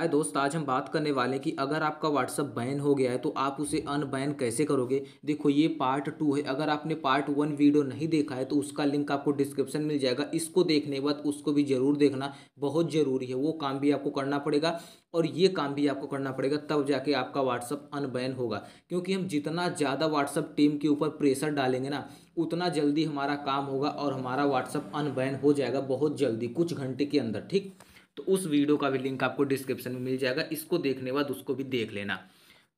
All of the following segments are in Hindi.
आए दोस्त आज हम बात करने वाले हैं कि अगर आपका व्हाट्सअप बैन हो गया है तो आप उसे अनबैन कैसे करोगे देखो ये पार्ट टू है अगर आपने पार्ट वन वीडियो नहीं देखा है तो उसका लिंक आपको डिस्क्रिप्शन मिल जाएगा इसको देखने के बाद उसको भी ज़रूर देखना बहुत ज़रूरी है वो काम भी आपको करना पड़ेगा और ये काम भी आपको करना पड़ेगा तब जाके आपका व्हाट्सअप अनबैन होगा क्योंकि हम जितना ज़्यादा व्हाट्सअप टीम के ऊपर प्रेशर डालेंगे ना उतना जल्दी हमारा काम होगा और हमारा व्हाट्सअप अनबैन हो जाएगा बहुत जल्दी कुछ घंटे के अंदर ठीक तो उस वीडियो का भी लिंक आपको डिस्क्रिप्शन में मिल जाएगा इसको देखने बाद उसको भी देख लेना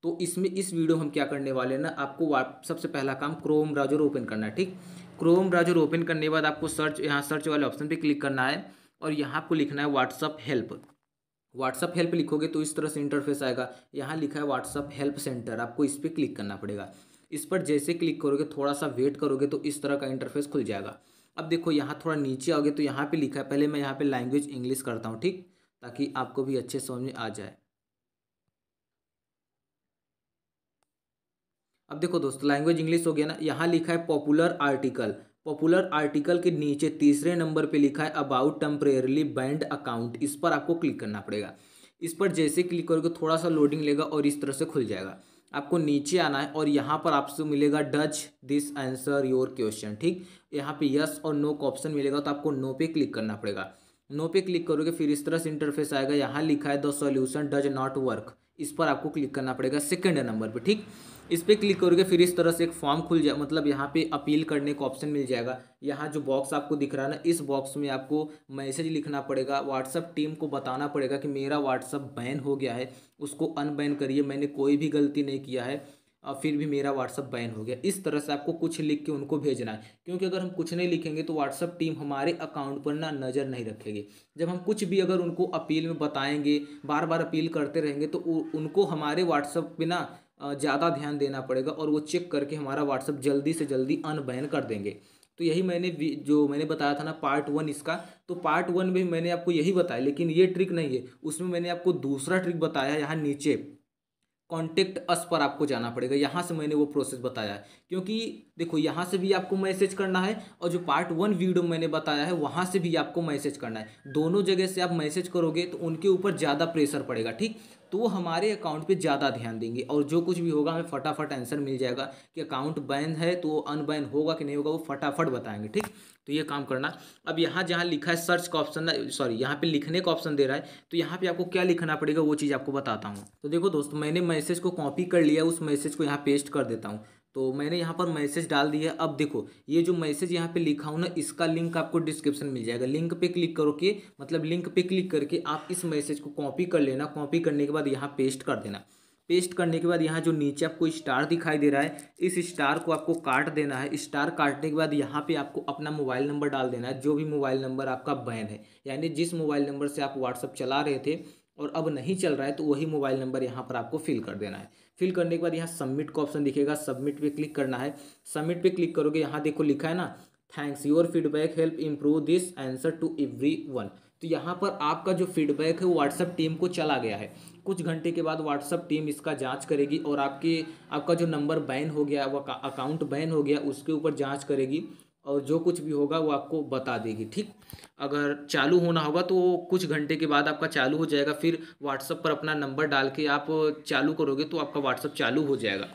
तो इसमें इस वीडियो हम क्या करने वाले हैं ना आपको सबसे पहला काम क्रोम ब्राउजर ओपन करना है ठीक क्रोम ब्राउजर ओपन करने के बाद आपको सर्च यहाँ सर्च वाले ऑप्शन पर क्लिक करना है और यहाँ आपको लिखना है व्हाट्सअप हेल्प व्हाट्सअप हेल्प लिखोगे तो इस तरह से इंटरफेस आएगा यहाँ लिखा है व्हाट्सअप हेल्प सेंटर आपको इस पर क्लिक करना पड़ेगा इस पर जैसे क्लिक करोगे थोड़ा सा वेट करोगे तो इस तरह का इंटरफेस खुल जाएगा अब देखो यहाँ थोड़ा नीचे आओगे तो यहाँ पे लिखा है पहले मैं यहाँ पे लैंग्वेज इंग्लिश करता हूँ ठीक ताकि आपको भी अच्छे समझ में आ जाए अब देखो दोस्तों लैंग्वेज इंग्लिश हो गया ना यहाँ लिखा है पॉपुलर आर्टिकल पॉपुलर आर्टिकल के नीचे तीसरे नंबर पे लिखा है अबाउट टेम्परेरली बैंड अकाउंट इस पर आपको क्लिक करना पड़ेगा इस पर जैसे क्लिक करोगे थोड़ा सा लोडिंग लेगा और इस तरह से खुल जाएगा आपको नीचे आना है और यहाँ पर आपसे मिलेगा does this answer your question ठीक यहाँ पे यस और नो का ऑप्शन मिलेगा तो आपको नो पे क्लिक करना पड़ेगा नो पे क्लिक करोगे फिर इस तरह से इंटरफेस आएगा यहाँ लिखा है the solution does not work इस पर आपको क्लिक करना पड़ेगा सेकेंड नंबर पर ठीक इस पर क्लिक करोगे फिर इस तरह से एक फॉर्म खुल जाए मतलब यहाँ पे अपील करने का ऑप्शन मिल जाएगा यहाँ जो बॉक्स आपको दिख रहा है ना इस बॉक्स में आपको मैसेज लिखना पड़ेगा व्हाट्सअप टीम को बताना पड़ेगा कि मेरा व्हाट्सअप बैन हो गया है उसको अनबैन करिए मैंने कोई भी गलती नहीं किया है और फिर भी मेरा व्हाट्सअप बैन हो गया इस तरह से आपको कुछ लिख के उनको भेजना है क्योंकि अगर हम कुछ नहीं लिखेंगे तो व्हाट्सअप टीम हमारे अकाउंट पर ना नज़र नहीं रखेगी जब हम कुछ भी अगर उनको अपील में बताएंगे बार बार अपील करते रहेंगे तो उनको हमारे व्हाट्सअप पर ना ज़्यादा ध्यान देना पड़ेगा और वो चेक करके हमारा व्हाट्सअप जल्दी से जल्दी अनबैन कर देंगे तो यही मैंने जो मैंने बताया था ना पार्ट वन इसका तो पार्ट वन में मैंने आपको यही बताया लेकिन ये ट्रिक नहीं है उसमें मैंने आपको दूसरा ट्रिक बताया यहाँ नीचे कॉन्टेक्ट अस पर आपको जाना पड़ेगा यहाँ से मैंने वो प्रोसेस बताया है क्योंकि देखो यहाँ से भी आपको मैसेज करना है और जो पार्ट वन वीडियो मैंने बताया है वहाँ से भी आपको मैसेज करना है दोनों जगह से आप मैसेज करोगे तो उनके ऊपर ज़्यादा प्रेशर पड़ेगा ठीक तो वो हमारे अकाउंट पे ज़्यादा ध्यान देंगे और जो कुछ भी होगा हमें फटाफट आंसर मिल जाएगा कि अकाउंट बैन है तो अनबैन होगा कि नहीं होगा वो फटाफट बताएंगे ठीक तो ये काम करना अब यहाँ जहाँ लिखा है सर्च का ऑप्शन सॉरी यहाँ पे लिखने का ऑप्शन दे रहा है तो यहाँ पे आपको क्या लिखना पड़ेगा वो चीज़ आपको बताता हूँ तो देखो दोस्तों मैंने मैसेज को कॉपी कर लिया उस मैसेज को यहाँ पेस्ट कर देता हूँ तो मैंने यहाँ पर मैसेज डाल दिया अब देखो ये जो मैसेज यहाँ पे लिखा हूँ ना इसका लिंक आपको डिस्क्रिप्शन मिल जाएगा लिंक पे क्लिक करो के मतलब लिंक पे क्लिक करके आप इस मैसेज को कॉपी कर लेना कॉपी करने के बाद यहाँ पेस्ट कर देना पेस्ट करने के बाद यहाँ जो नीचे आपको स्टार दिखाई दे रहा है इस स्टार को आपको काट देना है स्टार काटने के बाद यहाँ पे आपको अपना मोबाइल नंबर डाल देना है जो भी मोबाइल नंबर आपका बैन है यानी जिस मोबाइल नंबर से आप व्हाट्सअप चला रहे थे और अब नहीं चल रहा है तो वही मोबाइल नंबर यहाँ पर आपको फिल कर देना है फिल करने के बाद यहाँ सबमिट का ऑप्शन दिखेगा सबमिट पे क्लिक करना है सबमिट पे क्लिक करोगे यहाँ देखो लिखा है ना thanks your feedback help improve this answer to everyone तो यहाँ पर आपका जो फीडबैक है वो व्हाट्सअप टीम को चला गया है कुछ घंटे के बाद व्हाट्सअप टीम इसका जांच करेगी और आपके आपका जो नंबर बैन हो गया वो अकाउंट बैन हो गया उसके ऊपर जांच करेगी और जो कुछ भी होगा वो आपको बता देगी ठीक अगर चालू होना होगा तो कुछ घंटे के बाद आपका चालू हो जाएगा फिर व्हाट्सअप पर अपना नंबर डाल के आप चालू करोगे तो आपका व्हाट्सअप चालू हो जाएगा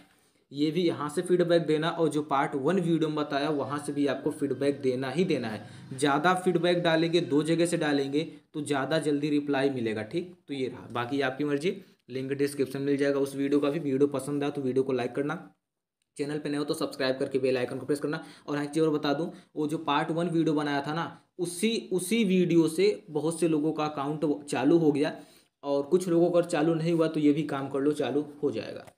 ये भी यहाँ से फीडबैक देना और जो पार्ट वन वीडियो में बताया वहाँ से भी आपको फीडबैक देना ही देना है ज़्यादा फीडबैक डालेंगे दो जगह से डालेंगे तो ज़्यादा जल्दी रिप्लाई मिलेगा ठीक तो ये रहा बाकी आपकी मर्जी लिंक डिस्क्रिप्शन मिल जाएगा उस वीडियो का भी वीडियो पसंद आया तो वीडियो को लाइक करना चैनल पे नए हो तो सब्सक्राइब करके बेल आइकन को प्रेस करना और एक चीज़ और बता दूं वो जो पार्ट वन वीडियो बनाया था ना उसी उसी वीडियो से बहुत से लोगों का अकाउंट चालू हो गया और कुछ लोगों का चालू नहीं हुआ तो ये भी काम कर लो चालू हो जाएगा